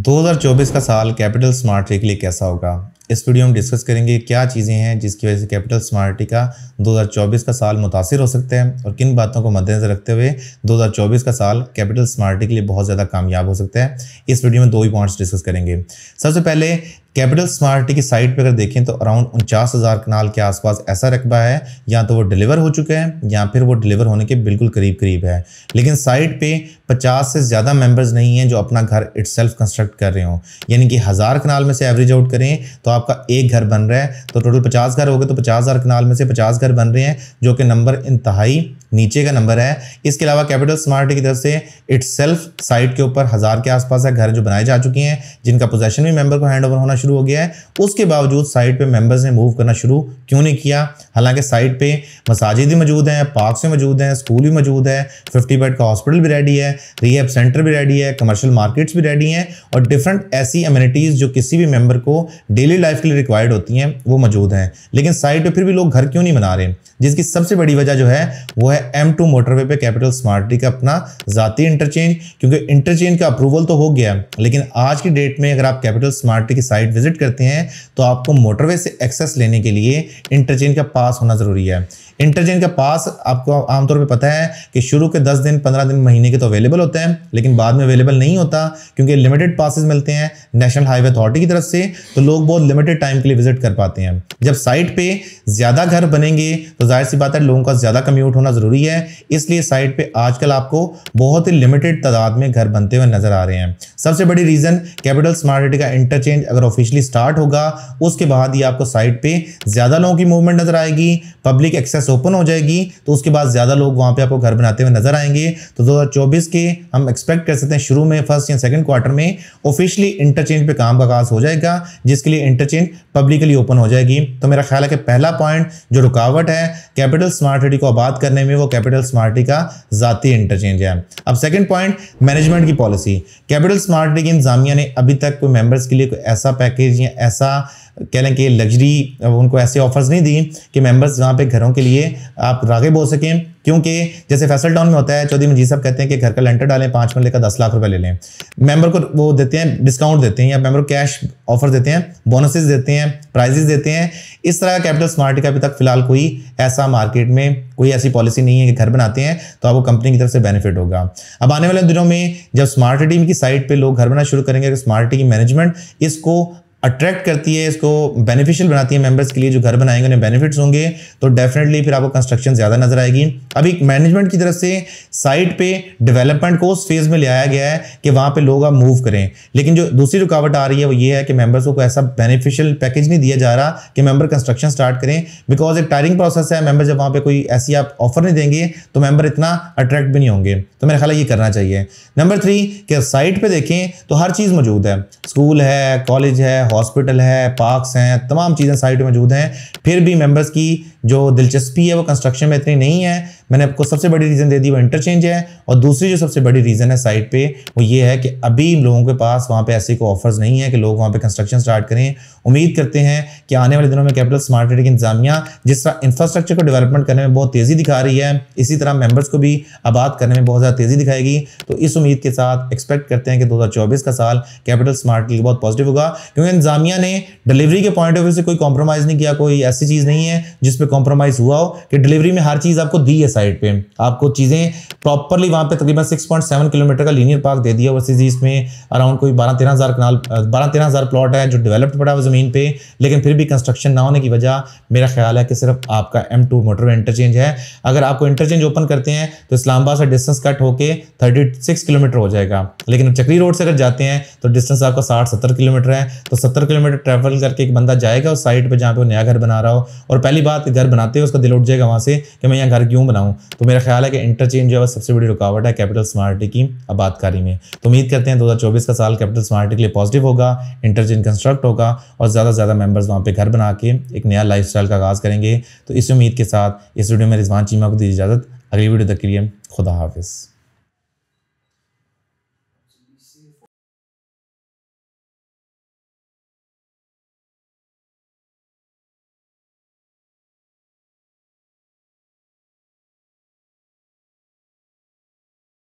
2024 का साल capital smart weekly कैसा होगा इस वीडियो में डिस्कस करेंगे क्या चीज़ें हैं जिसकी वजह से कैपिटल स्मार्टी का 2024 का साल मुतासर हो सकता है और किन बातों को मद्देनजर रखते हुए 2024 का साल कैपिटल स्मार्टी के लिए बहुत ज़्यादा कामयाब हो सकता है इस वीडियो में दो ही पॉइंट्स डिस्कस करेंगे सबसे पहले कैपिटल स्मार्टी की साइट पर अगर देखें तो अराउंड उनचास हज़ार कनाल के आसपास ऐसा रकबा है या तो वो डिलीवर हो चुका है या फिर वो डिलीवर होने के बिल्कुल करीब करीब है लेकिन साइट पे 50 से ज़्यादा मेंबर्स नहीं हैं जो अपना घर इट्सल्फ कंस्ट्रक्ट कर रहे हो यानी कि हज़ार कनाल में से एवरेज आउट करें तो आप आपका एक घर बन रहा है तो टोटल पचास घर हो गए तो पचास हज़ार कनाल में से पचास घर बन रहे हैं जो कि नंबर इंतहाई नीचे का नंबर है इसके अलावा कैपिटल स्मार्ट की तरफ से इट्स साइट के ऊपर हज़ार के आसपास है घर जो बनाए जा चुके हैं जिनका पोजेशन भी मेंबर को हैंड ओवर होना शुरू हो गया है उसके बावजूद साइट पे मेंबर्स ने मूव करना शुरू क्यों नहीं किया हालांकि साइट पे मसाजिद भी मौजूद हैं पार्क्स भी मौजूद हैं स्कूल भी मौजूद है फिफ्टी बेड का हॉस्पिटल भी रेडी है रिहेप सेंटर भी रेडी है कमर्शल मार्केट्स भी रेडी हैं और डिफरेंट ऐसी अम्यूनिटीज़ जो किसी भी मेम्बर को डेली लाइफ के लिए रिक्वायर्ड होती हैं वो मौजूद हैं लेकिन साइट पर फिर भी लोग घर क्यों नहीं बना रहे जिसकी सबसे बड़ी वजह जो है वो है एम टू मोटरवे पे कैपिटल स्मार्ट का अपना जाती इंटरचेंज क्योंकि इंटरचेंज का अप्रूवल तो हो गया लेकिन आज की डेट में अगर आप कैपिटल स्मार्ट की साइट विजिट करते हैं तो आपको मोटरवे से एक्सेस लेने के लिए इंटरचेंज का पास होना ज़रूरी है इंटरजेन का पास आपको आमतौर पे पता है कि शुरू के 10 दिन 15 दिन महीने के तो अवेलेबल होते हैं लेकिन बाद में अवेलेबल नहीं होता क्योंकि लिमिटेड पासिस मिलते हैं नेशनल हाईवे अथॉरिटी की तरफ से तो लोग बहुत लिमिटेड टाइम के लिए विजिट कर पाते हैं जब साइट पर ज़्यादा घर बनेंगे तो जाहिर सी बात है लोगों का ज़्यादा कम्यूट होना ज़रूरी है इसलिए साइट पर आजकल आपको बहुत ही लिमिटेड तादाद में घर बनते हुए नज़र आ रहे हैं सबसे बड़ी रीज़न कैपिटल स्मार्ट सिटी का इंटरचेंज अगर ऑफिशियली स्टार्ट होगा उसके बाद ही आपको साइट पर ज़्यादा लोगों की मूवमेंट नज़र आएगी पब्लिक एक्सेस ओपन हो जाएगी तो उसके बाद ज़्यादा लोग वहाँ पे आपको घर बनाते हुए नजर आएंगे तो दो के हम एक्सपेक्ट कर सकते हैं शुरू में फर्स्ट या सेकंड क्वार्टर में ऑफिशियली इंटरचेंज पर काम का आगाज हो जाएगा जिसके लिए इंटरचेंज पब्लिकली ओपन हो जाएगी तो मेरा ख्याल है कि पहला पॉइंट जो रुकावट है कैपिटल स्मार्ट सिटी को आबाद करने में वो कैपिटल स्मार्ट सिटी का ज़ाती इंटरचेंज है अब सेकेंड पॉइंट मैनेजमेंट की पॉलिसी कैपिटल स्मार्ट सिटी की इंतजामिया ने अभी तक कोई मेम्बर्स के लिए कोई ऐसा पैकेज या ऐसा कह लें कि लग्जरी उनको ऐसे ऑफर्स नहीं दी कि मेंबर्स वहाँ पे घरों के लिए आप रागिब हो सकें क्योंकि जैसे फैसल टाउन में होता है चौधरी मंजीत साहब कहते हैं कि घर का लेंटर डालें पाँच मिनट का दस लाख रुपए ले लें मेंबर को वो देते हैं डिस्काउंट देते हैं या मेंबर को कैश ऑफर देते हैं बोनसेस देते हैं प्राइजेस देते हैं इस तरह का कैपिटल स्मार्ट का अभी तक फिलहाल कोई ऐसा मार्केट में कोई ऐसी पॉलिसी नहीं है कि घर बनाते हैं तो आपको कंपनी की तरफ से बेनिफिट होगा अब आने वाले दिनों में जब स्मार्ट टीम की साइट पर लोग घर बनाना शुरू करेंगे तो स्मार्ट की मैनेजमेंट इसको अट्रैक्ट करती है इसको बेनिफिशियल बनाती है मेंबर्स के लिए जो घर बनाएंगे उन्हें बेनिफिट्स होंगे तो डेफिनेटली फिर आपको कंस्ट्रक्शन ज़्यादा नजर आएगी अभी मैनेजमेंट की तरफ से साइट पे डेवलपमेंट को उस फेज़ में ले आया गया है कि वहाँ पे लोग आप मूव करें लेकिन जो दूसरी रुकावट आ रही है वो ये है कि मेम्बर्स को ऐसा बेनिफिशियल पैकेज नहीं दिया जा रहा कि मेम्बर कंस्ट्रक्शन स्टार्ट करें बिकॉज एक टायरिंग प्रोसेस है मेम्बर जब वहाँ पर कोई ऐसी आप ऑफर नहीं देंगे तो मेम्बर इतना अट्रैक्ट भी नहीं होंगे तो मेरा ख्याल ये करना चाहिए नंबर थ्री कि साइट पर देखें तो हर चीज़ मौजूद है स्कूल है कॉलेज है हॉस्पिटल है पार्क्स हैं तमाम चीज़ें साइट मौजूद हैं फिर भी मेम्बर्स की जो दिलचस्पी है वो कंस्ट्रक्शन में इतनी नहीं है मैंने आपको सबसे बड़ी रीज़न दे दी वो इंटरचेंज है और दूसरी जो सबसे बड़ी रीज़न है साइट पे वो ये है कि अभी लोगों के पास वहाँ पे ऐसे कोई ऑफर्स नहीं है कि लोग वहाँ पे कंस्ट्रक्शन स्टार्ट करें उम्मीद करते हैं कि आने वाले दिनों में कैपिटल स्मार्ट सिटी की इंतजामिया जिस तरह इंफ्रास्ट्रक्चर को डेवलपमेंट करने में बहुत तेज़ी दिखा रही है इसी तरह मेम्बर्स को भी आबाद करने में बहुत ज़्यादा तेज़ी दिखाएगी तो इस उम्मीद के साथ एक्सपेक्ट करते हैं कि दो का साल कैपिटल स्मार्ट के लिए बहुत पॉजिटिव होगा क्योंकि इंतजामिया ने डिलीवरी के पॉइंट ऑफ व्यू से कोई कॉम्प्रोमाइज़ नहीं किया कोई ऐसी चीज़ नहीं है जिसमें कॉम्प्रोमाइज हुआ हो कि डिलीवरी में हर चीज़ आपको दी है साइड पे आपको चीज़ें प्रॉपरली वहां पे तकरीबन 6.7 किलोमीटर का लीनियर पार्क दे दिया वर्सेज इसमें अराउंड कोई बारह तेरह हज़ार कनाल बारह तेरह हज़ार प्लॉट है जो डेवलप्ड पड़ा है ज़मीन पर लेकिन फिर भी कंस्ट्रक्शन ना होने की वजह मेरा ख्याल है कि सिर्फ आपका एम टू मोटर इंटरचेंज है अगर आपको इंटरचेंज ओपन करते हैं तो इस्लामाबाद से डिस्टेंस कट होकर थर्टी सिक्स किलोमीटर हो जाएगा लेकिन चक्री रोड से अगर जाते हैं तो डिस्टेंस आपका साठ सत्तर किलोमीटर है तो सत्तर किलोमीटर ट्रेवल करके एक बंदा जाएगा उस साइड पर जहाँ पे वो नया घर बना रहा हो और पहली बात इधर घर बनाते हैं उसका दिल उठ जाएगा वहाँ से कि मैं यहाँ घर क्यों बनाऊँ तो मेरा ख्याल है कि इंटरचेंज जो है सबसे बड़ी रुकावट है कैपिटल स्मार्टी की आबादकारी में तो उम्मीद करते हैं दो का साल कैपिटल स्मार्टी के लिए पॉजिटिव होगा इंटरचेंज कंस्ट्रक्ट होगा और ज़्यादा से ज़्यादा मेम्बर्स वहाँ पर घर बना के एक नया लाइफ का आगाज़ करेंगे तो इस उम्मीद के साथ इस वीडियो में रिजवान चीमा को दी इजाज़त अगली वीडियो तक के लिए खुदा हाफिज़